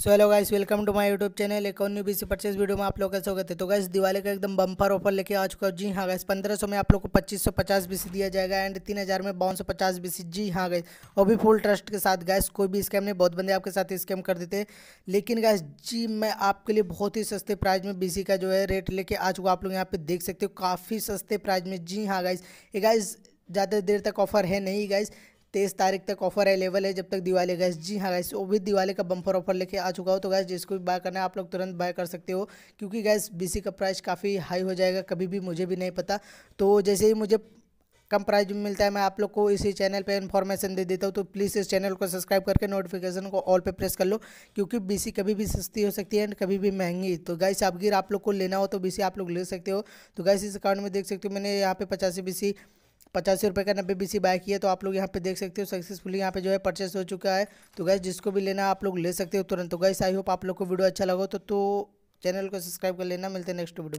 so hello guys welcome to my YouTube channel एक और new BC purchase video में आप लोग कैसे हो गए थे तो गाइस दिवाली का एकदम बम्पर ऑफर लेके आ चुका जी हाँ गाइस 1500 में आप लोग को 2550 बीसी दिया जाएगा एंड 3000 में बावन सौ पचास बीसी जी हाँ गाइस और भी फुल ट्रस्ट के साथ गाइस कोई भी स्कैम नहीं बहुत बंदे आपके साथ स्कैम कर देते लेकिन गैस जी मैं आपके लिए बहुत ही सस्ते प्राइज में बी का जो है रेट लेके आ चुका आप लोग यहाँ पर देख सकते हो काफ़ी सस्ते प्राइज में जी हाँ गाइस ये गाइस ज़्यादा देर तक ऑफर है नहीं गाइस तेईस तारीख तक ऑफर अवेलेबल है जब तक दिवाली गैस जी हाँ गैस वो भी दिवाली का बम्पर ऑफर लेके आ चुका हो तो गैस जिसको भी बाय करना है आप लोग तुरंत बाय कर सकते हो क्योंकि गैस बी का प्राइस काफ़ी हाई हो जाएगा कभी भी मुझे भी नहीं पता तो जैसे ही मुझे कम प्राइस में मिलता है मैं आप लोग को इसी चैनल पे इन्फॉर्मेशन दे देता हूँ तो प्लीज़ इस चैनल को सब्सक्राइब करके नोटिफिकेशन को ऑल पे प्रेस कर लो क्योंकि बीसी कभी भी सस्ती हो सकती है एंड कभी भी महंगी तो गैस आप गिर आप लोग को लेना हो तो बीसी आप लोग ले सकते हो तो गैस इस अकाउंट में देख सकते हो मैंने यहाँ पे पचासी बी पचासी रुपये का नब्बे बीसी बाय किया तो आप लोग यहाँ पे देख सकते हो सक्सेसफुली यहाँ पे जो है परचेस हो चुका है तो गैस जिसको भी लेना आप लोग ले सकते हो तुरंत तो गैस आई होप आप लोग को वीडियो अच्छा लगा तो, तो चैनल को सब्सक्राइब कर लेना मिलते हैं नेक्स्ट वीडियो